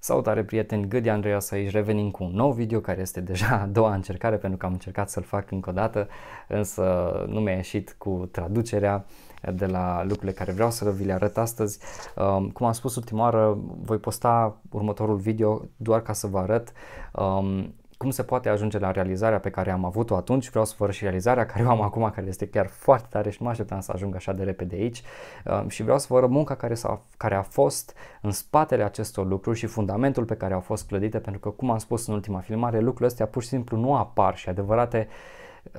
Salutare prieteni, Gâdi să aici, revenim cu un nou video care este deja a doua încercare pentru că am încercat să-l fac încă o dată, însă nu mi-a ieșit cu traducerea de la lucrurile care vreau să vi le arăt astăzi. Um, cum am spus ultima oară, voi posta următorul video doar ca să vă arăt um, cum se poate ajunge la realizarea pe care am avut-o atunci, vreau să vă și realizarea care o am acum, care este chiar foarte tare și nu mă așteptam să ajung așa de repede aici um, și vreau să vă arăt munca care, s-a, care a fost în spatele acestor lucruri și fundamentul pe care au fost clădite, pentru că, cum am spus în ultima filmare, lucrurile astea pur și simplu nu apar și adevărate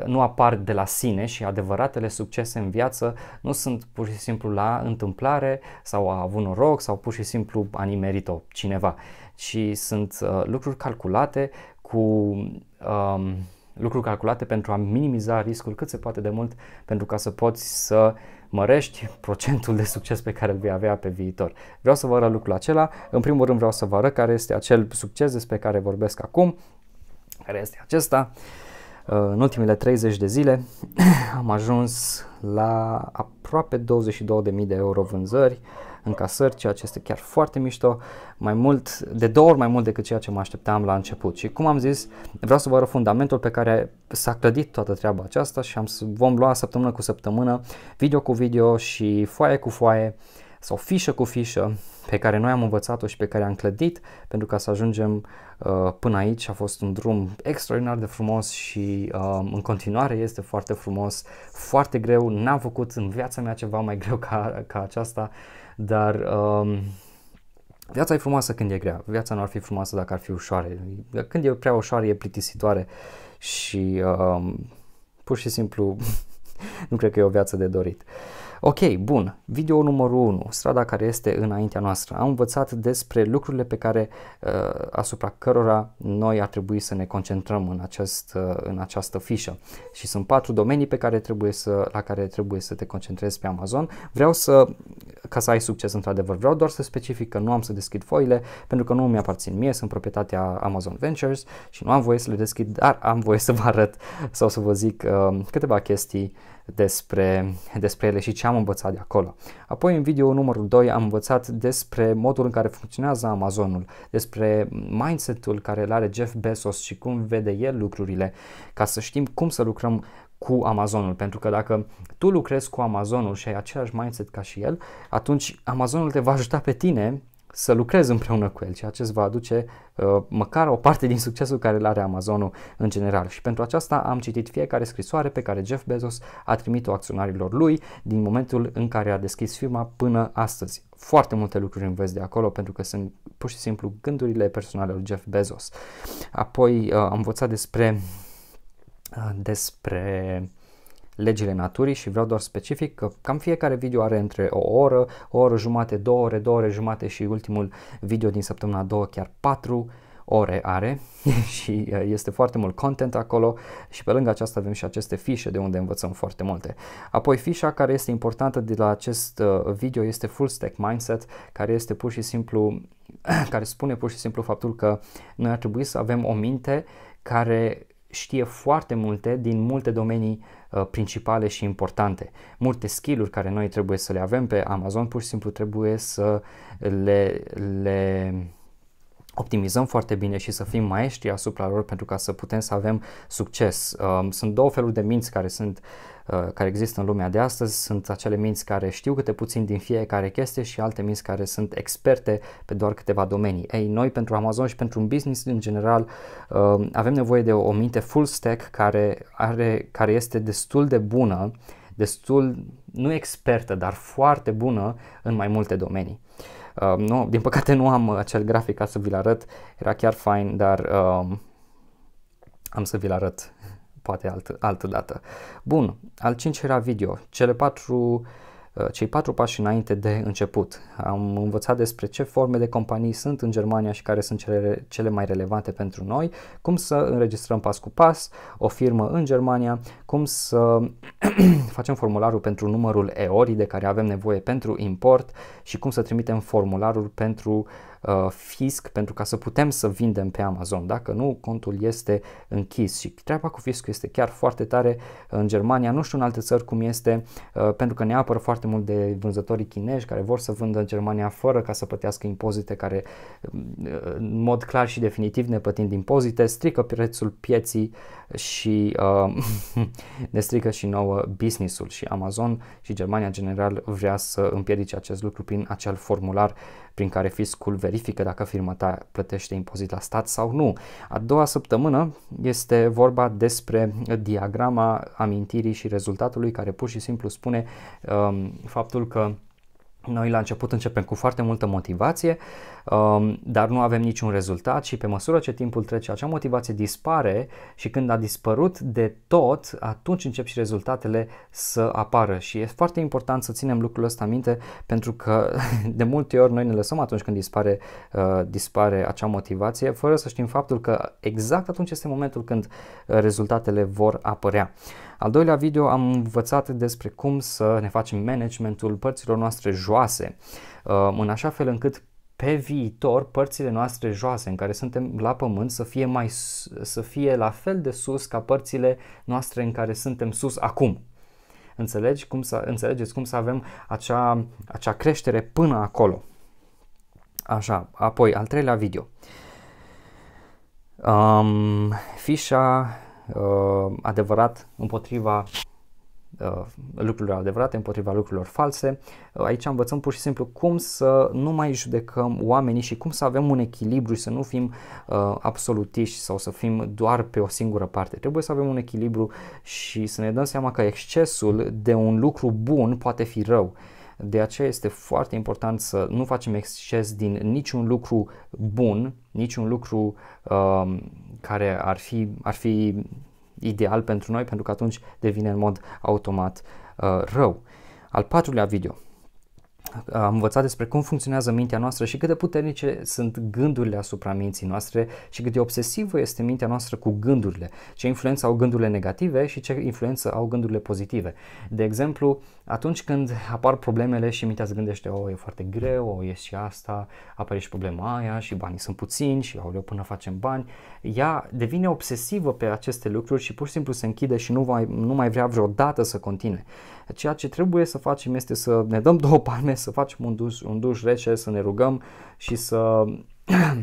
nu apar de la sine și adevăratele succese în viață nu sunt pur și simplu la întâmplare sau a avut noroc sau pur și simplu a nimerit-o cineva, ci sunt uh, lucruri calculate cu um, lucruri calculate pentru a minimiza riscul cât se poate de mult pentru ca să poți să mărești procentul de succes pe care îl vei avea pe viitor. Vreau să vă arăt lucrul acela. În primul rând vreau să vă arăt care este acel succes despre care vorbesc acum, care este acesta. Uh, în ultimele 30 de zile am ajuns la aproape 22.000 de euro vânzări, încasări, ceea ce este chiar foarte mișto, mai mult, de două ori mai mult decât ceea ce mă așteptam la început. Și cum am zis, vreau să vă arăt fundamentul pe care s-a clădit toată treaba aceasta și am, vom lua săptămână cu săptămână, video cu video și foaie cu foaie sau fișă cu fișă pe care noi am învățat-o și pe care am clădit pentru ca să ajungem uh, până aici. A fost un drum extraordinar de frumos și uh, în continuare este foarte frumos, foarte greu. N-am făcut în viața mea ceva mai greu ca, ca aceasta dar um, viața e frumoasă când e grea. Viața nu ar fi frumoasă dacă ar fi ușoară. Când e prea ușoară, e plictisitoare și um, pur și simplu nu cred că e o viață de dorit. Uh, Ok, bun, video numărul 1, strada care este înaintea noastră. Am învățat despre lucrurile pe care uh, asupra cărora noi ar trebui să ne concentrăm în, acest, uh, în această fișă. Și sunt patru domenii pe care trebuie să, la care trebuie să te concentrezi pe Amazon. Vreau să, ca să ai succes într-adevăr, vreau doar să specific că nu am să deschid foile pentru că nu mi aparțin mie, sunt proprietatea Amazon Ventures și nu am voie să le deschid, dar am voie să vă arăt sau să vă zic uh, câteva chestii despre, despre ele și ce am învățat de acolo. Apoi în video numărul 2 am învățat despre modul în care funcționează Amazonul, despre mindset-ul care îl are Jeff Bezos și cum vede el lucrurile, ca să știm cum să lucrăm cu Amazonul, pentru că dacă tu lucrezi cu Amazonul și ai același mindset ca și el, atunci Amazonul te va ajuta pe tine să lucrezi împreună cu el, ceea ce îți va aduce uh, măcar o parte din succesul care îl are Amazonul în general. Și pentru aceasta am citit fiecare scrisoare pe care Jeff Bezos a trimit-o acționarilor lui din momentul în care a deschis firma până astăzi. Foarte multe lucruri înveți de acolo pentru că sunt pur și simplu gândurile personale ale Jeff Bezos. Apoi uh, am învățat despre uh, despre legile naturii și vreau doar specific că cam fiecare video are între o oră, o oră jumate, două ore, două ore jumate și ultimul video din săptămâna două chiar patru ore are și uh, este foarte mult content acolo și pe lângă aceasta avem și aceste fișe de unde învățăm foarte multe. Apoi fișa care este importantă de la acest uh, video este Full Stack Mindset care este pur și simplu care spune pur și simplu faptul că noi ar trebui să avem o minte care știe foarte multe din multe domenii uh, Uh, principale și importante. Multe skill-uri care noi trebuie să le avem pe Amazon, pur și simplu trebuie să le, le optimizăm foarte bine și să fim maestri asupra lor pentru ca să putem să avem succes. Um, sunt două feluri de minți care sunt Uh, care există în lumea de astăzi sunt acele minți care știu câte puțin din fiecare chestie și alte minți care sunt experte pe doar câteva domenii. Ei, noi pentru Amazon și pentru un business în general uh, avem nevoie de o minte full stack care, are, care este destul de bună, destul, nu expertă, dar foarte bună în mai multe domenii. Uh, nu, din păcate nu am acel grafic ca să vi-l arăt, era chiar fain, dar am să vi-l arăt poate altă, altă dată. Bun, al cincilea video, cele patru, uh, cei patru pași înainte de început. Am învățat despre ce forme de companii sunt în Germania și care sunt cele, cele mai relevante pentru noi, cum să înregistrăm pas cu pas o firmă în Germania, cum să facem formularul pentru numărul EORI de care avem nevoie pentru import și cum să trimitem formularul pentru uh, Uh, fisc pentru ca să putem să vindem pe Amazon. Dacă nu, contul este închis și treaba cu fiscul este chiar foarte tare în Germania, nu știu în alte țări cum este, uh, pentru că ne apără foarte mult de vânzătorii chinești care vor să vândă în Germania fără ca să plătească impozite care uh, în mod clar și definitiv ne plătind impozite, strică prețul pieții și uh, ne strică și nouă businessul și Amazon și Germania general vrea să împiedice acest lucru prin acel formular prin care fiscul verifică dacă firma ta plătește impozit la stat sau nu. A doua săptămână este vorba despre diagrama amintirii și rezultatului care pur și simplu spune um, faptul că noi la început începem cu foarte multă motivație, um, dar nu avem niciun rezultat și pe măsură ce timpul trece, acea motivație dispare și când a dispărut de tot, atunci încep și rezultatele să apară. Și e foarte important să ținem lucrul ăsta minte pentru că de multe ori noi ne lăsăm atunci când dispare, uh, dispare acea motivație, fără să știm faptul că exact atunci este momentul când uh, rezultatele vor apărea. Al doilea video am învățat despre cum să ne facem managementul părților noastre joase, uh, în așa fel încât pe viitor părțile noastre joase în care suntem la pământ să fie, mai, să fie la fel de sus ca părțile noastre în care suntem sus acum. Înțelegi cum să, înțelegeți cum să avem acea, acea creștere până acolo. Așa, apoi al treilea video. Um, fișa uh, adevărat împotriva lucrurile uh, lucrurilor adevărate, împotriva lucrurilor false. Uh, aici învățăm pur și simplu cum să nu mai judecăm oamenii și cum să avem un echilibru și să nu fim uh, absolutiști sau să fim doar pe o singură parte. Trebuie să avem un echilibru și să ne dăm seama că excesul de un lucru bun poate fi rău. De aceea este foarte important să nu facem exces din niciun lucru bun, niciun lucru uh, care ar fi, ar fi ideal pentru noi pentru că atunci devine în mod automat uh, rău. Al patrulea video, a învățat despre cum funcționează mintea noastră și cât de puternice sunt gândurile asupra minții noastre și cât de obsesivă este mintea noastră cu gândurile, ce influență au gândurile negative și ce influență au gândurile pozitive. De exemplu, atunci când apar problemele și mintea se gândește, o, e foarte greu, o, e și asta, apare și problema aia și banii sunt puțini și, au aoleu, până facem bani, ea devine obsesivă pe aceste lucruri și pur și simplu se închide și nu, va, nu mai vrea vreodată să continue. Ceea ce trebuie să facem este să ne dăm două palme, să facem un duș, un duș rece, să ne rugăm și să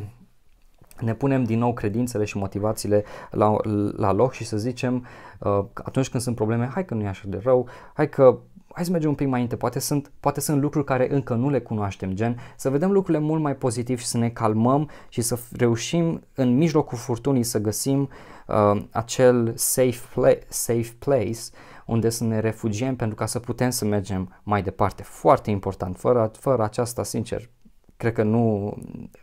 ne punem din nou credințele și motivațiile la, la loc și să zicem uh, atunci când sunt probleme, hai că nu e așa de rău, hai că hai să mergem un pic mai înainte, poate sunt, poate sunt lucruri care încă nu le cunoaștem, gen să vedem lucrurile mult mai pozitiv și să ne calmăm și să reușim în mijlocul furtunii să găsim uh, acel safe, pla- safe place unde să ne refugiem pentru ca să putem să mergem mai departe. Foarte important, fără, fără aceasta, sincer, cred că nu,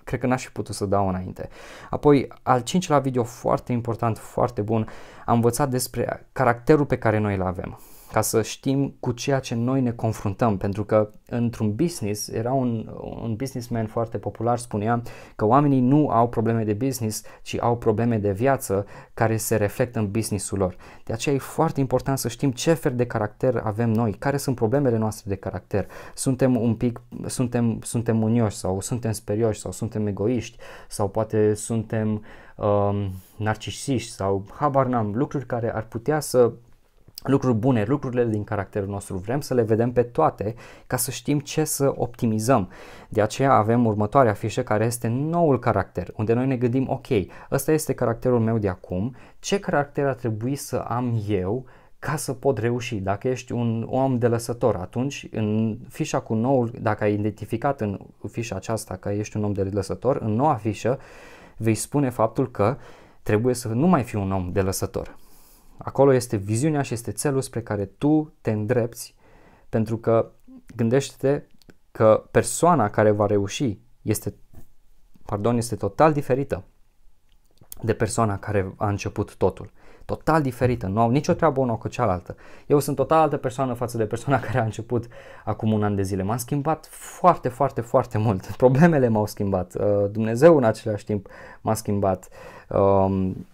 cred că n-aș fi putut să dau înainte. Apoi, al cincilea video foarte important, foarte bun, am învățat despre caracterul pe care noi îl avem ca să știm cu ceea ce noi ne confruntăm, pentru că într-un business, era un, un businessman foarte popular, spunea că oamenii nu au probleme de business, ci au probleme de viață care se reflectă în businessul lor. De aceea e foarte important să știm ce fel de caracter avem noi, care sunt problemele noastre de caracter. Suntem un pic, suntem, suntem unioși sau suntem sperioși sau suntem egoiști sau poate suntem um, narcisiști sau habar n-am, lucruri care ar putea să lucruri bune, lucrurile din caracterul nostru. Vrem să le vedem pe toate ca să știm ce să optimizăm. De aceea avem următoarea fișă care este noul caracter, unde noi ne gândim, ok, ăsta este caracterul meu de acum, ce caracter ar trebui să am eu ca să pot reuși. Dacă ești un om de lăsător, atunci în fișa cu noul, dacă ai identificat în fișa aceasta că ești un om de lăsător, în noua fișă vei spune faptul că trebuie să nu mai fii un om de lăsător Acolo este viziunea și este țelul spre care tu te îndrepți, pentru că gândește-te că persoana care va reuși este, pardon, este total diferită de persoana care a început totul. Total diferită, nu au nicio treabă una cu cealaltă. Eu sunt total altă persoană față de persoana care a început acum un an de zile. M-am schimbat foarte, foarte, foarte mult. Problemele m-au schimbat. Uh, Dumnezeu în același timp m-a schimbat. Um,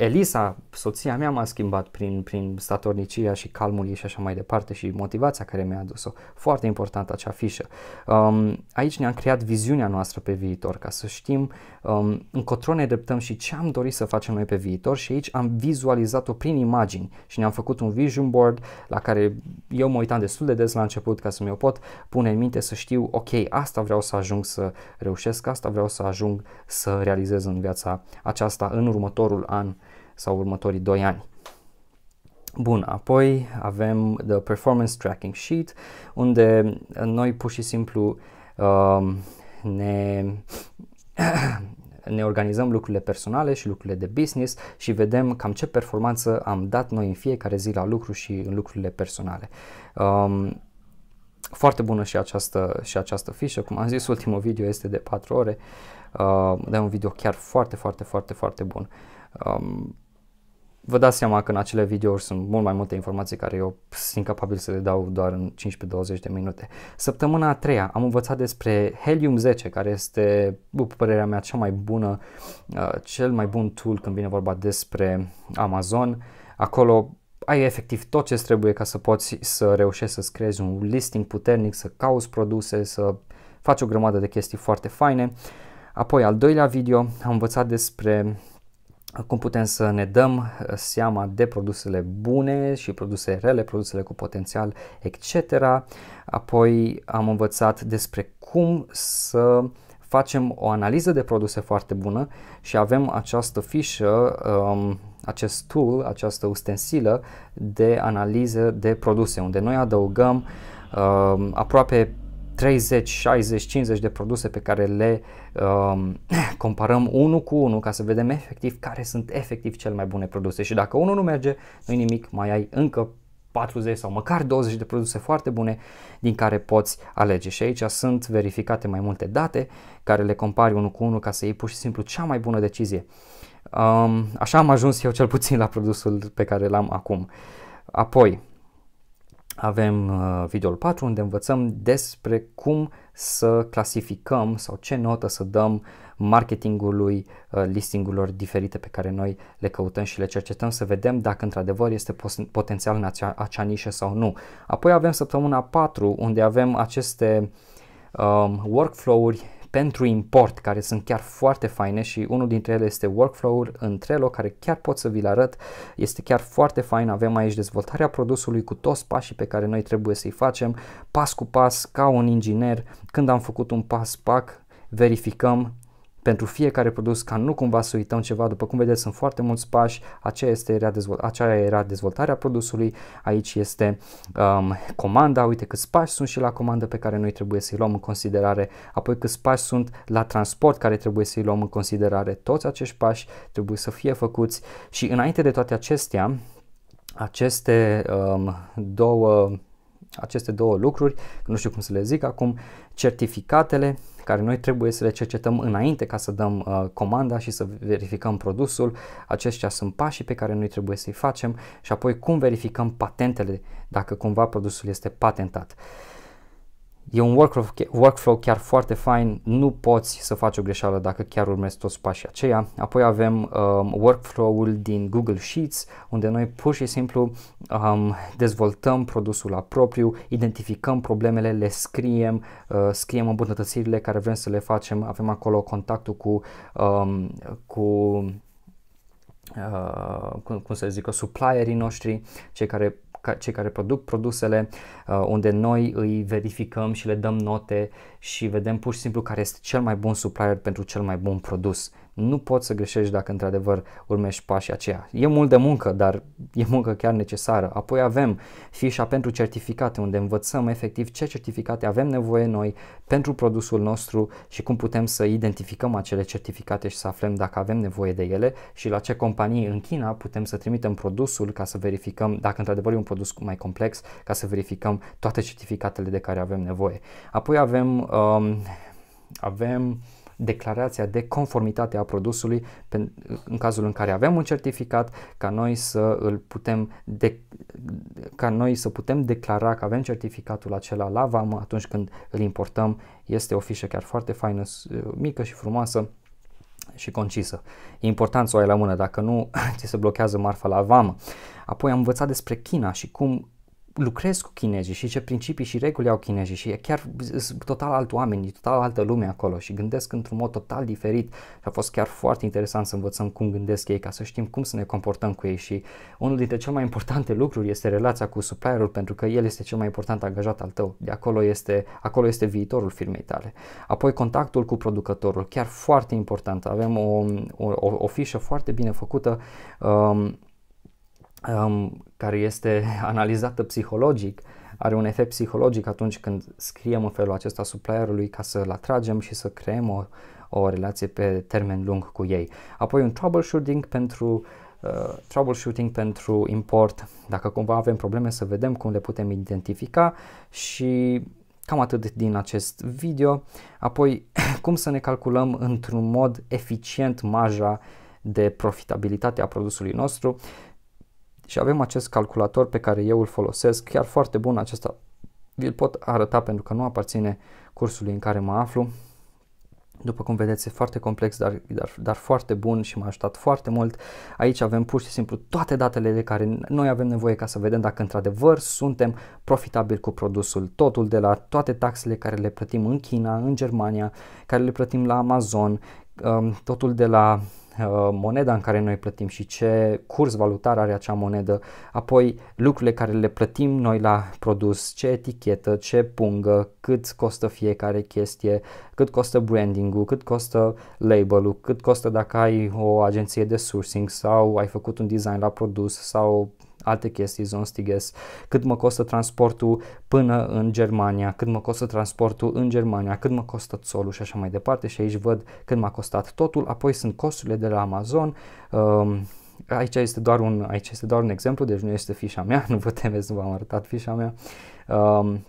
Elisa, soția mea, m-a schimbat prin, prin statornicia și calmul ei și așa mai departe și motivația care mi-a adus-o. Foarte importantă acea fișă. Um, aici ne-am creat viziunea noastră pe viitor, ca să știm um, încotro ne dreptăm și ce am dorit să facem noi pe viitor și aici am vizualizat-o prin imagini și ne-am făcut un vision board la care eu mă uitam destul de des la început ca să mi-o pot pune în minte să știu, ok, asta vreau să ajung să reușesc, asta vreau să ajung să realizez în viața aceasta în următorul an sau următorii 2 ani. Bun, apoi avem The Performance Tracking Sheet, unde noi pur și simplu um, ne, ne organizăm lucrurile personale și lucrurile de business și vedem cam ce performanță am dat noi în fiecare zi la lucru și în lucrurile personale. Um, foarte bună și această, și această fișă, cum am zis, ultimul video este de 4 ore, uh, dar un video chiar foarte, foarte, foarte, foarte bun. Um, vă dați seama că în acele videouri sunt mult mai multe informații care eu sunt capabil să le dau doar în 15-20 de minute. Săptămâna a treia am învățat despre Helium 10, care este, după părerea mea, cea mai bună, uh, cel mai bun tool când vine vorba despre Amazon. Acolo ai efectiv tot ce trebuie ca să poți să reușești să-ți creezi un listing puternic, să cauți produse, să faci o grămadă de chestii foarte faine. Apoi, al doilea video, am învățat despre cum putem să ne dăm uh, seama de produsele bune și produse rele, produsele cu potențial, etc. Apoi am învățat despre cum să facem o analiză de produse foarte bună și avem această fișă, um, acest tool, această ustensilă de analiză de produse, unde noi adăugăm um, aproape 30, 60, 50 de produse pe care le um, comparăm unul cu unul ca să vedem efectiv care sunt efectiv cel mai bune produse și dacă unul nu merge, nu nimic, mai ai încă 40 sau măcar 20 de produse foarte bune din care poți alege și aici sunt verificate mai multe date care le compari unul cu unul ca să iei pur și simplu cea mai bună decizie. Um, așa am ajuns eu cel puțin la produsul pe care l-am acum. Apoi, avem uh, videoul 4 unde învățăm despre cum să clasificăm sau ce notă să dăm marketingului uh, listingurilor diferite pe care noi le căutăm și le cercetăm să vedem dacă într-adevăr este potențial în acea, acea nișă sau nu. Apoi avem săptămâna 4 unde avem aceste um, workflow-uri pentru import care sunt chiar foarte faine și unul dintre ele este workflow-ul în Trello care chiar pot să vi-l arăt. Este chiar foarte fain, avem aici dezvoltarea produsului cu toți pașii pe care noi trebuie să-i facem, pas cu pas, ca un inginer, când am făcut un pas, pac, verificăm pentru fiecare produs ca nu cumva să uităm ceva. După cum vedeți, sunt foarte mulți pași. Aceea, este era, dezvolt- aceea era dezvoltarea produsului. Aici este um, comanda. Uite câți pași sunt și la comandă pe care noi trebuie să-i luăm în considerare. Apoi câți pași sunt la transport care trebuie să-i luăm în considerare. Toți acești pași trebuie să fie făcuți și înainte de toate acestea, aceste um, două aceste două lucruri, nu știu cum să le zic acum, certificatele care noi trebuie să le cercetăm înainte ca să dăm uh, comanda și să verificăm produsul. Aceștia sunt pașii pe care noi trebuie să-i facem și apoi cum verificăm patentele dacă cumva produsul este patentat. Uh, E un workflow, workflow chiar foarte fine. nu poți să faci o greșeală dacă chiar urmezi toți pașii aceia. Apoi avem um, workflow-ul din Google Sheets, unde noi pur și simplu um, dezvoltăm produsul la propriu, identificăm problemele, le scriem, uh, scriem îmbunătățirile care vrem să le facem, avem acolo contactul cu, um, cu Uh, cum, cum să zic, supplierii noștri, cei care cei care produc produsele, uh, unde noi îi verificăm și le dăm note și vedem pur și simplu care este cel mai bun supplier pentru cel mai bun produs nu poți să greșești dacă într-adevăr urmești pașii aceia. E mult de muncă, dar e muncă chiar necesară. Apoi avem fișa pentru certificate, unde învățăm efectiv ce certificate avem nevoie noi pentru produsul nostru și cum putem să identificăm acele certificate și să aflăm dacă avem nevoie de ele și la ce companii în China putem să trimitem produsul ca să verificăm dacă într-adevăr e un produs mai complex, ca să verificăm toate certificatele de care avem nevoie. Apoi avem um, avem declarația de conformitate a produsului în cazul în care avem un certificat ca noi să îl putem de, ca noi să putem declara că avem certificatul acela la vamă atunci când îl importăm. Este o fișă chiar foarte faină, mică și frumoasă și concisă. E important să o ai la mână, dacă nu, ți se blochează marfa la vamă. Apoi am învățat despre China și cum lucrez cu chinezii și ce principii și reguli au chinezii și e chiar total alt oameni, total altă lume acolo și gândesc într-un mod total diferit și a fost chiar foarte interesant să învățăm cum gândesc ei ca să știm cum să ne comportăm cu ei și unul dintre cele mai importante lucruri este relația cu supplierul pentru că el este cel mai important angajat al tău, de acolo este, acolo este viitorul firmei tale. Apoi contactul cu producătorul, chiar foarte important, avem o, o, o fișă foarte bine făcută um, um, care este analizată psihologic, are un efect psihologic atunci când scriem în felul acesta supplierului ca să-l atragem și să creăm o, o relație pe termen lung cu ei. Apoi un troubleshooting pentru uh, troubleshooting pentru import, dacă cumva avem probleme să vedem cum le putem identifica și Cam atât din acest video. Apoi, cum să ne calculăm într-un mod eficient marja de profitabilitate a produsului nostru și avem acest calculator pe care eu îl folosesc, chiar foarte bun acesta, vi-l pot arăta pentru că nu aparține cursului în care mă aflu. După cum vedeți, e foarte complex, dar, dar, dar foarte bun și m-a ajutat foarte mult. Aici avem pur și simplu toate datele de care noi avem nevoie ca să vedem dacă într-adevăr suntem profitabili cu produsul. Totul de la toate taxele care le plătim în China, în Germania, care le plătim la Amazon, um, totul de la Uh, moneda în care noi plătim și ce curs valutar are acea monedă, apoi lucrurile care le plătim noi la produs, ce etichetă, ce pungă, cât costă fiecare chestie, cât costă branding-ul, cât costă label-ul, cât costă dacă ai o agenție de sourcing sau ai făcut un design la produs sau alte chestii, zonstiges, cât mă costă transportul până în Germania, cât mă costă transportul în Germania, cât mă costă țolul și așa mai departe și aici văd cât m-a costat totul, apoi sunt costurile de la Amazon, um, aici este doar un, aici este doar un exemplu, deci nu este fișa mea, nu vă temeți, nu v-am arătat fișa mea. Um,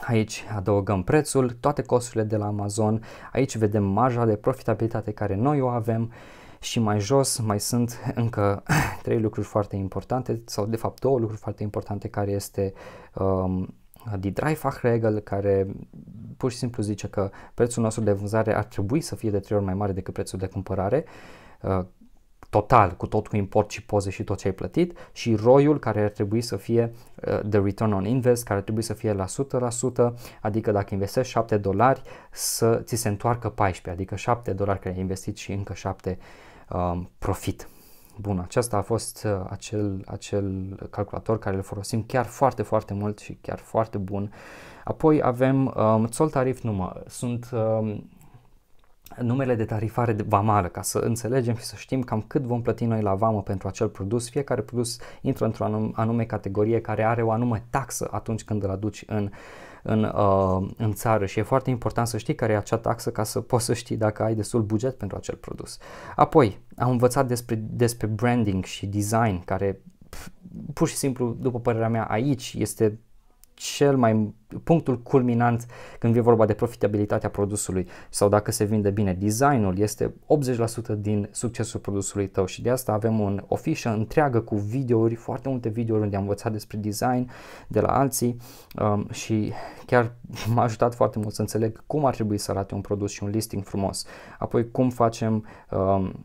Aici adăugăm prețul, toate costurile de la Amazon, aici vedem marja de profitabilitate care noi o avem, uh, și mai jos mai sunt încă trei lucruri foarte importante sau de fapt două lucruri foarte importante care este um, Die Dreifach-Regel care pur și simplu zice că prețul nostru de vânzare ar trebui să fie de trei ori mai mare decât prețul de cumpărare uh, total, cu tot cu import și poze și tot ce ai plătit și roiul care ar trebui să fie uh, the return on invest, care ar trebui să fie la 100%, adică dacă investești 7 dolari să ți se întoarcă 14, adică 7 dolari care ai investit și încă 7 uh, Um, profit. Bun, acesta a fost uh, acel, acel calculator care îl folosim chiar foarte, foarte mult și chiar foarte bun. Apoi avem um, Țol Tarif Numă. Sunt um, numele de tarifare de vamală, ca să înțelegem și să știm cam cât vom plăti noi la vamă pentru acel produs. Fiecare produs intră într-o anume categorie care are o anume taxă atunci când îl aduci în uh, în, uh, în țară și e foarte important să știi care e acea taxă ca să poți să știi dacă ai destul buget pentru acel produs. Apoi, am învățat despre, despre branding și design, care pur și simplu, după părerea mea, aici este cel mai punctul culminant când e vorba de profitabilitatea produsului sau dacă se vinde bine designul este 80% din succesul produsului tău și de asta avem un, ofișă întreagă cu videouri, foarte multe videouri unde am învățat despre design de la alții um, și chiar m-a ajutat foarte mult să înțeleg cum ar trebui să arate un produs și un listing frumos. Apoi cum facem um,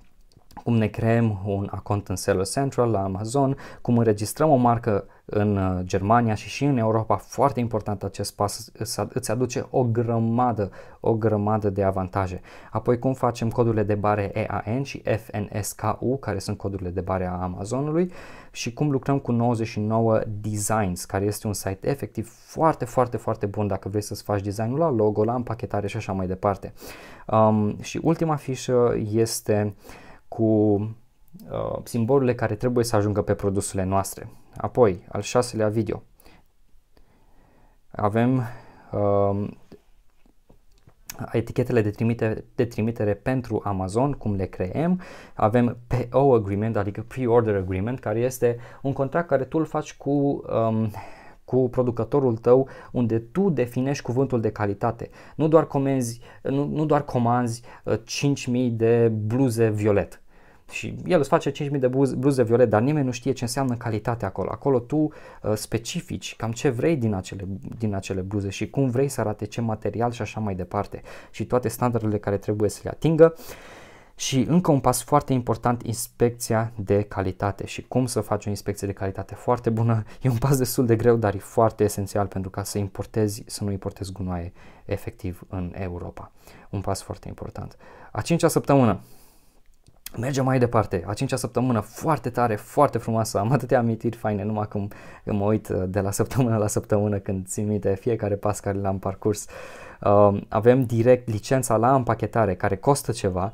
cum ne creăm un account în Seller Central la Amazon, cum înregistrăm o marcă în uh, Germania și și în Europa, foarte important acest pas, îți aduce o grămadă, o grămadă de avantaje. Apoi cum facem codurile de bare EAN și FNSKU, care sunt codurile de bare a Amazonului și cum lucrăm cu 99 Designs, care este un site efectiv foarte, foarte, foarte bun dacă vrei să-ți faci designul la logo, la împachetare și așa mai departe. Um, și ultima fișă este uh, cu uh, simbolurile care trebuie să ajungă pe produsele noastre. Apoi, al șaselea video. Avem uh, etichetele de trimitere, de trimitere pentru Amazon, cum le creăm. Avem PO agreement, adică pre-order agreement, care este un contract care tu îl faci cu um, cu producătorul tău unde tu definești cuvântul de calitate. Nu doar comenzi, nu, nu doar comanzi 5.000 uh, de bluze violet. Și el îți face 5.000 de bluze violet, dar nimeni nu știe ce înseamnă calitate acolo. Acolo tu uh, specifici cam ce vrei din acele, din acele bluze și cum vrei să arate, ce material și așa mai departe. Și toate standardele care trebuie să le atingă. Uh, și încă un pas foarte important, inspecția de calitate și cum să faci o inspecție de calitate foarte bună. E un pas destul de greu, dar e foarte esențial pentru ca să importezi, să nu importezi gunoaie efectiv în Europa. Un pas foarte important. A cincea săptămână, Mergem mai departe. A cincea săptămână foarte tare, foarte frumoasă. Am atâtea amintiri faine numai când mă uit uh, de la săptămână la săptămână, când țin minte fiecare pas care l-am parcurs. Uh, avem direct licența la împachetare care costă ceva,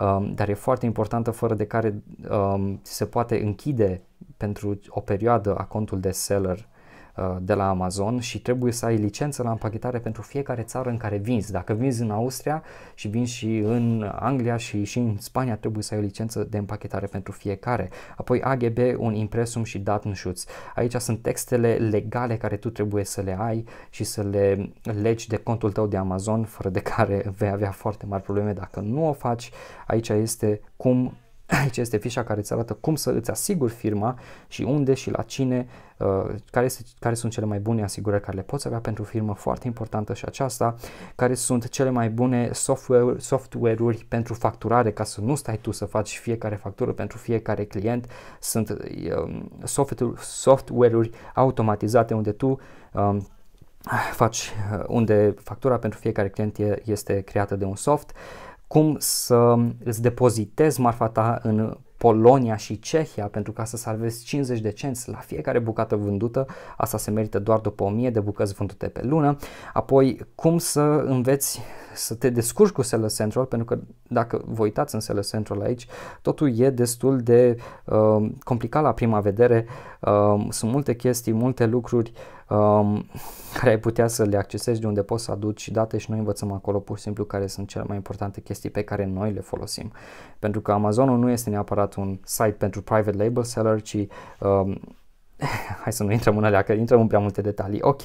um, dar e foarte importantă fără de care um, se poate închide pentru o perioadă a contul de seller Uh, de la Amazon și trebuie să ai licență la împachetare pentru fiecare țară în care vinzi. Dacă vinzi în Austria și vinzi și în Anglia și, și în Spania, trebuie să ai o licență de împachetare pentru fiecare. Apoi AGB, un impresum și Datenschutz. Aici sunt textele legale care tu trebuie să le ai și să le legi de contul tău de Amazon, fără de care vei avea foarte mari probleme dacă nu o faci. Aici este cum Aici este fișa care îți arată cum să îți asiguri firma și unde și la cine, uh, care, este, care sunt cele mai bune asigurări care le poți avea pentru firmă, foarte importantă și aceasta, care sunt cele mai bune software, software-uri pentru facturare, ca să nu stai tu să faci fiecare factură pentru fiecare client, sunt um, software-uri automatizate unde tu um, faci, uh, unde factura pentru fiecare client este creată de un soft, cum să îți depozitezi marfa ta în Polonia și Cehia pentru ca să salvezi 50 de cenți la fiecare bucată vândută, asta se merită doar după 1000 de bucăți vândute pe lună, apoi cum să înveți să te descurci cu Seller Central, pentru că dacă vă uitați în Seller Central aici, totul e destul de uh, complicat la prima vedere, uh, sunt multe chestii, multe lucruri uh, care ai putea să le accesezi de unde poți să aduci date și noi învățăm acolo pur și simplu care sunt cele mai importante chestii pe care noi le folosim. Pentru că Amazonul nu este neapărat un site pentru private label seller, ci uh, hai să nu intrăm în alea, că intrăm în prea multe detalii. Ok,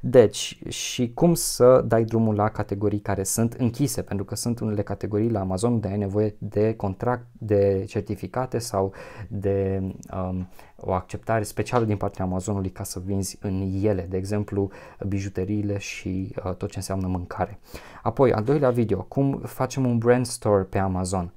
deci și cum să dai drumul la categorii care sunt închise, pentru că sunt unele categorii la Amazon unde ai nevoie de contract, de certificate sau de um, o acceptare specială din partea Amazonului ca să vinzi în ele, de exemplu bijuteriile și uh, tot ce înseamnă mâncare. Apoi, al doilea video, cum facem un brand store pe Amazon.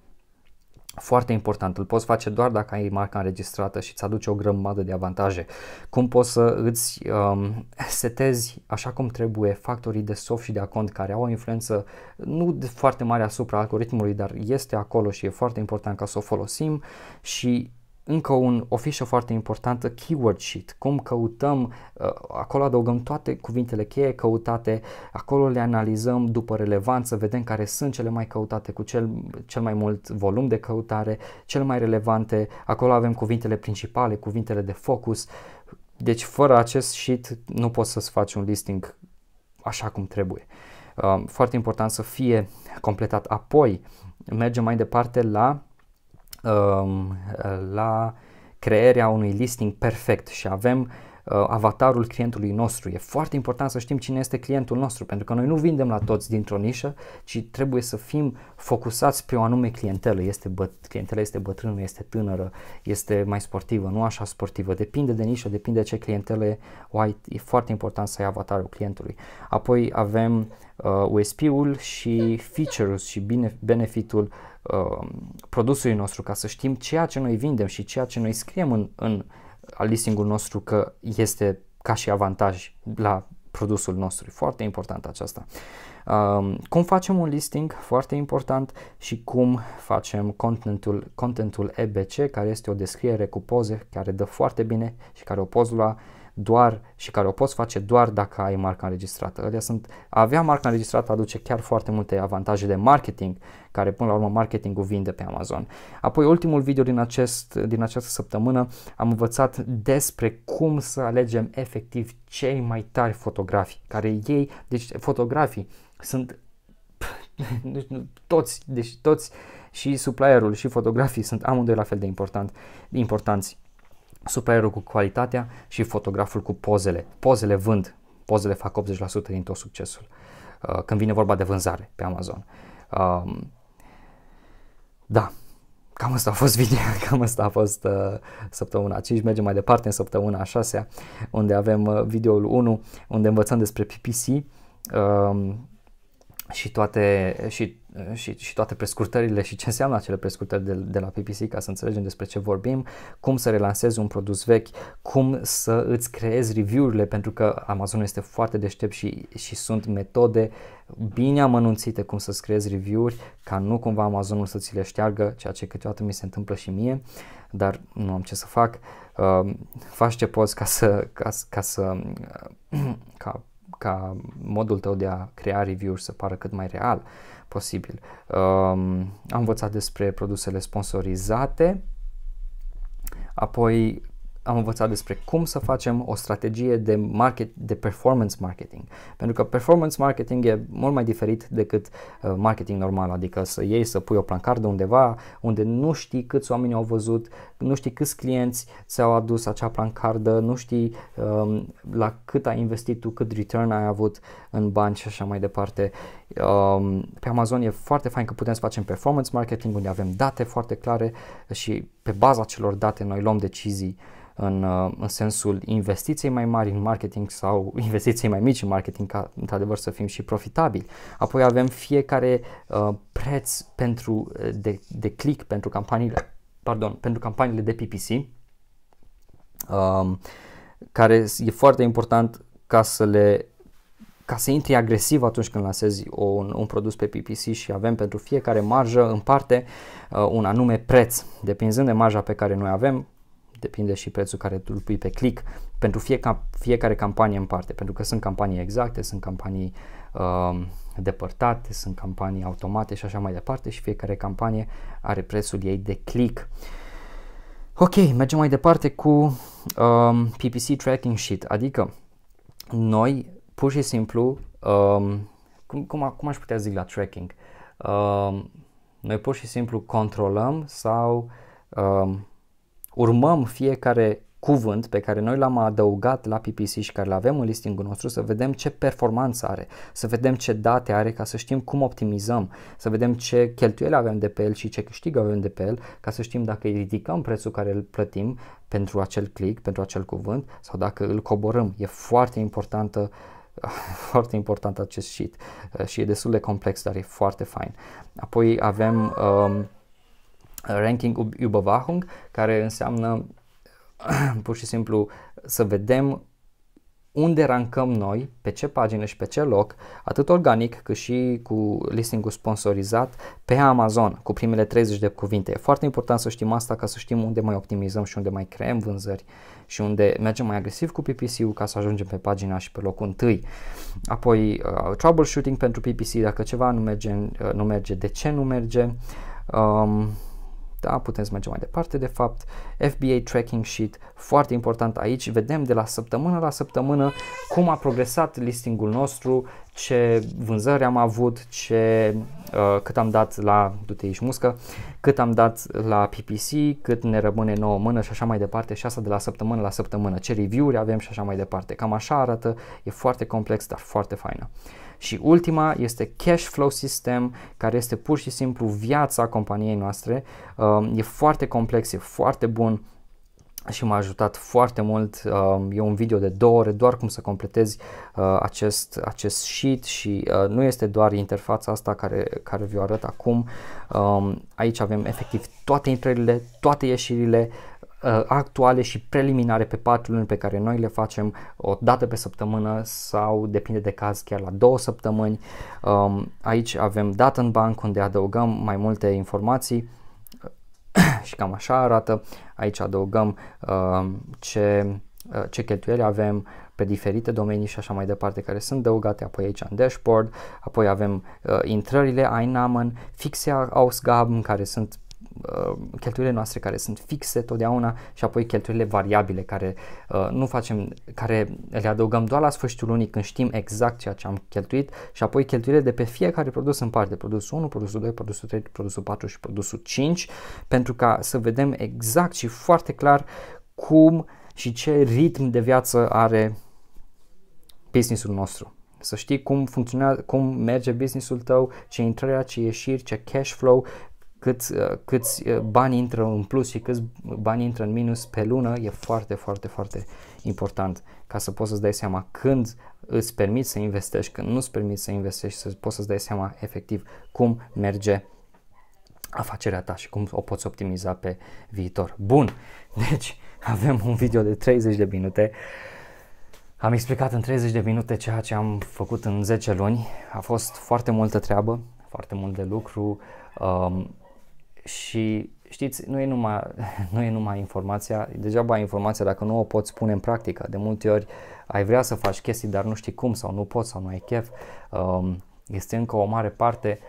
Foarte important, îl poți face doar dacă ai marca înregistrată și îți aduce o grămadă de avantaje. Cum poți să îți um, setezi așa cum trebuie factorii de soft și de account care au o influență nu foarte mare asupra algoritmului, dar este acolo și e foarte important ca să o folosim și încă un, o fișă foarte importantă, keyword sheet, cum căutăm, uh, acolo adăugăm toate cuvintele cheie căutate, acolo le analizăm după relevanță, vedem care sunt cele mai căutate cu cel, cel mai mult volum de căutare, cele mai relevante, acolo avem cuvintele principale, cuvintele de focus, deci fără acest sheet nu poți să-ți faci un listing așa cum trebuie. Uh, foarte important să fie completat. Apoi mergem mai departe la Um, la crearea unui listing perfect și avem Uh, avatarul clientului nostru. E foarte important să știm cine este clientul nostru, pentru că noi nu vindem la toți dintr-o nișă, ci trebuie să fim focusați pe o anume clientelă. Este băt- clientela este bătrână, este tânără, este mai sportivă, nu așa sportivă. Depinde de nișă, depinde de ce clientele o ai. E foarte important să ai avatarul clientului. Apoi avem uh, USP-ul și features și bine, benefitul uh, produsului nostru ca să știm ceea ce noi vindem și ceea ce noi scriem în, în uh, al listingul nostru că este ca și avantaj la produsul nostru. E foarte important aceasta. Um, cum facem un listing? Foarte important și cum facem contentul, contentul EBC, care este o descriere cu poze care dă foarte bine și care o poți lua uh, doar și care o poți face doar dacă ai marca înregistrată. Alea sunt, avea marca înregistrată aduce chiar foarte multe avantaje de marketing, care până la urmă marketingul vinde pe Amazon. Apoi ultimul video din, acest, din această săptămână am învățat despre cum să alegem efectiv cei mai tari fotografii, care ei, deci fotografii sunt toți, deci toți și supplierul și fotografii sunt amândoi la fel de important, importanți supererul cu calitatea și fotograful cu pozele. Pozele vând, pozele fac 80% din tot succesul uh, când vine vorba de vânzare pe Amazon. Um, da, cam asta a fost video, cam asta a fost uh, săptămâna 5, mergem mai departe în săptămâna 6 unde avem uh, videoul 1 unde învățăm despre PPC. Uh, um, și toate, și, și, și toate prescurtările și ce înseamnă acele prescurtări de, de la PPC ca să înțelegem despre ce vorbim, cum să relansezi un produs vechi, cum să îți creezi review-urile, pentru că Amazon este foarte deștept și, și sunt metode bine amănunțite cum să-ți creezi review-uri, ca nu cumva Amazonul să ți le șteargă, ceea ce câteodată mi se întâmplă și mie, dar nu am ce să fac. Uh, faci ce poți ca să, ca, ca să, ca ca modul tău de a crea review-uri să pară cât mai real posibil. Um, am învățat despre produsele sponsorizate, apoi am învățat despre cum să facem o strategie de, market, de performance marketing. Pentru că performance marketing e mult mai diferit decât uh, marketing normal, adică să iei, să pui o plancardă undeva unde nu știi câți oameni au văzut, nu știi câți clienți ți-au adus acea plancardă, nu știi um, la cât ai investit tu, cât return ai avut în bani și așa mai departe. Um, pe Amazon e foarte fain că putem să facem performance marketing unde avem date foarte clare și pe baza celor date noi luăm decizii uh, în, uh, în sensul investiției mai mari în marketing sau investiții mai mici în marketing ca într-adevăr să fim și profitabili. Apoi avem fiecare uh, preț pentru uh, de, de click pentru campaniile, pardon, pentru campaniile de PPC. Um, care e foarte important ca să le ca să intri agresiv atunci când lansezi un, un produs pe PPC și avem pentru fiecare marjă în parte uh, un anume preț. Depinzând de marja pe care noi avem, depinde și prețul care tu îl pui pe click pentru fiecare, fiecare campanie în parte, pentru că sunt campanii exacte, sunt campanii uh, depărtate, sunt campanii automate și așa mai departe și fiecare campanie are prețul ei de click. Ok, mergem mai departe cu um, PPC Tracking Sheet, adică noi pur și simplu, um, cum, cum, cum aș putea zic la tracking, um, noi pur și simplu controlăm sau um, urmăm fiecare cuvânt pe care noi l-am adăugat la PPC și care l avem în listingul nostru, să vedem ce performanță are, să vedem ce date are ca să știm cum optimizăm, să vedem ce cheltuieli avem de pe el și ce câștig avem de pe el, ca să știm dacă îi ridicăm prețul care îl plătim pentru acel click, pentru acel cuvânt sau dacă îl coborâm. E foarte importantă foarte important acest sheet și e destul de complex, dar e foarte fain. Apoi avem um, ranking Überwachung, care înseamnă pur și simplu să vedem unde rancăm noi, pe ce pagină și pe ce loc, atât organic cât și cu listingul sponsorizat pe Amazon, cu primele 30 de cuvinte. E foarte important să știm asta ca să știm unde mai optimizăm și unde mai creăm vânzări și unde mergem mai agresiv cu PPC-ul ca să ajungem pe pagina și pe locul întâi. Apoi, uh, troubleshooting pentru PPC, dacă ceva nu merge, uh, nu merge de ce nu merge. Um, da, putem să mergem mai departe de fapt. FBA tracking sheet, foarte important aici. Vedem de la săptămână la săptămână cum a progresat listingul nostru, ce vânzări am avut, ce, uh, cât am dat la, du aici muscă, cât am dat la PPC, cât ne rămâne nouă mână și așa mai departe și asta de la săptămână la săptămână, ce review-uri avem și așa mai departe. Cam așa arată, e foarte complex, dar foarte faină. Și ultima este cash flow system, care este pur și simplu viața companiei noastre. Um, e foarte complex, e foarte bun și m-a ajutat foarte mult. Um, e un video de două ore doar cum să completezi uh, acest, acest sheet și uh, nu este doar interfața asta care, care vi-o arăt acum. Um, aici avem efectiv toate intrările, toate ieșirile, Uh, actuale și preliminare pe 4 luni pe care noi le facem o dată pe săptămână sau depinde de caz chiar la două săptămâni. Um, aici avem dată în banc unde adăugăm mai multe informații și cam așa arată. Aici adăugăm uh, ce, uh, ce cheltuieli avem pe diferite domenii și așa mai departe care sunt adăugate apoi aici în dashboard, apoi avem uh, intrările Einnahmen, fixe Ausgaben care sunt Uh, cheltuielile noastre care sunt fixe totdeauna și apoi cheltuielile variabile care uh, nu facem, care le adăugăm doar la sfârșitul lunii când știm exact ceea ce am cheltuit și apoi cheltuielile de pe fiecare produs în parte, produsul 1, produsul 2, produsul 3, produsul 4 și produsul 5 pentru ca să vedem exact și foarte clar cum și ce ritm de viață are businessul nostru să știi cum funcționează, cum merge businessul tău, ce intrări, ce ieșiri, ce cash flow, câți, uh, câți uh, bani intră în plus și câți bani intră în minus pe lună e foarte, foarte, foarte important ca să poți să-ți dai seama când îți permiți să investești, când nu îți permiți să investești, să poți să-ți dai seama efectiv cum merge afacerea ta și cum o poți optimiza pe viitor. Bun, deci avem un video de 30 de minute. Am explicat în 30 de minute ceea ce am făcut în 10 luni. A fost foarte multă treabă, foarte mult de lucru. Um, și știți, nu e numai, nu e numai informația, degeaba ai informația dacă nu o poți pune în practică. De multe ori ai vrea să faci chestii, dar nu știi cum sau nu poți sau nu ai chef. Um, este încă o mare parte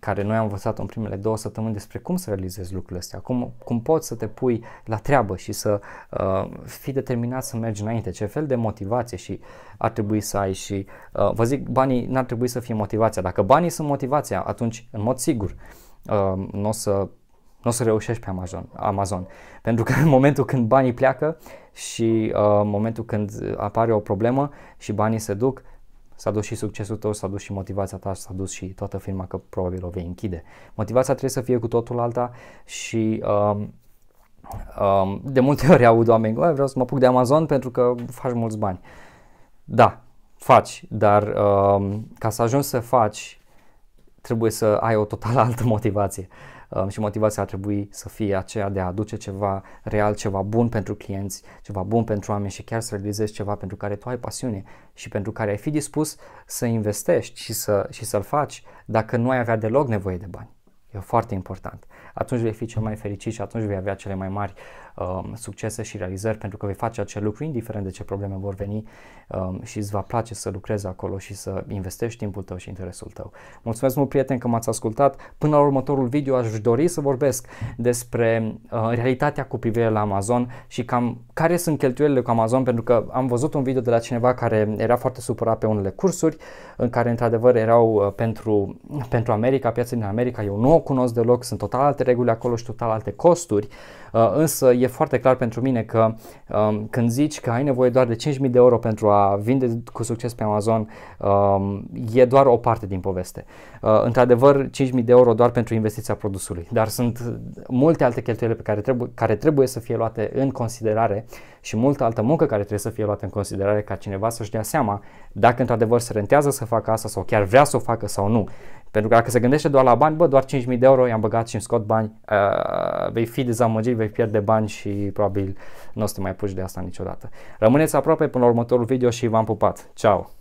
care noi am învățat în primele două săptămâni despre cum să realizezi lucrurile astea, cum, cum poți să te pui la treabă și să uh, fii determinat să mergi înainte, ce fel de motivație și ar trebui să ai și uh, vă zic, banii n-ar trebui să fie motivația. Dacă banii sunt motivația, atunci în mod sigur uh, nu o să nu o să reușești pe Amazon, Amazon. Pentru că în momentul când banii pleacă și uh, momentul când apare o problemă și banii se duc, s-a dus și succesul tău, s-a dus și motivația ta, s-a dus și toată firma că probabil o vei închide. Motivația trebuie să fie cu totul alta și um, um, de multe ori aud oameni, vreau să mă apuc de Amazon pentru că faci mulți bani. Da, faci, dar um, ca să ajungi să faci, trebuie să ai o total altă motivație. Uh, Um, și motivația ar trebui să fie aceea de a aduce ceva real, ceva bun pentru clienți, ceva bun pentru oameni și chiar să realizezi ceva pentru care tu ai pasiune și pentru care ai fi dispus să investești și, să, și să-l faci dacă nu ai avea deloc nevoie de bani. E foarte important. Atunci vei fi cel mai fericit și atunci vei avea cele mai mari um, succese și realizări pentru că vei face acel lucru indiferent de ce probleme vor veni um, și îți va place să lucrezi acolo și să investești timpul tău și interesul tău. Mulțumesc mult prieten că m-ați ascultat. Până la următorul video aș dori să vorbesc despre uh, realitatea cu privire la Amazon și cam care sunt cheltuielile cu Amazon pentru că am văzut un video de la cineva care era foarte supărat pe unele cursuri în care într-adevăr erau uh, pentru, pentru America, piața din America. Eu nu o cunosc deloc, sunt total alte reguli acolo și total alte costuri. Uh, Uh, însă e foarte clar pentru mine că um, când zici că ai nevoie doar de 5.000 de euro pentru a vinde cu succes pe Amazon, um, e doar o parte din poveste. Uh, într-adevăr, 5.000 de euro doar pentru investiția produsului, dar sunt multe alte cheltuieli pe care trebuie, care trebuie să fie luate în considerare și multă altă muncă care trebuie să fie luată în considerare ca cineva să-și dea seama dacă într-adevăr se rentează să facă asta sau chiar vrea să o facă sau nu. Pentru că dacă se gândește doar la bani, bă, doar 5.000 de euro i-am băgat și îmi scot bani, uh, vei fi dezamăgit, vei pierde bani și probabil nu o să te mai puși de asta niciodată. Rămâneți aproape până la următorul video și v-am pupat. Ciao!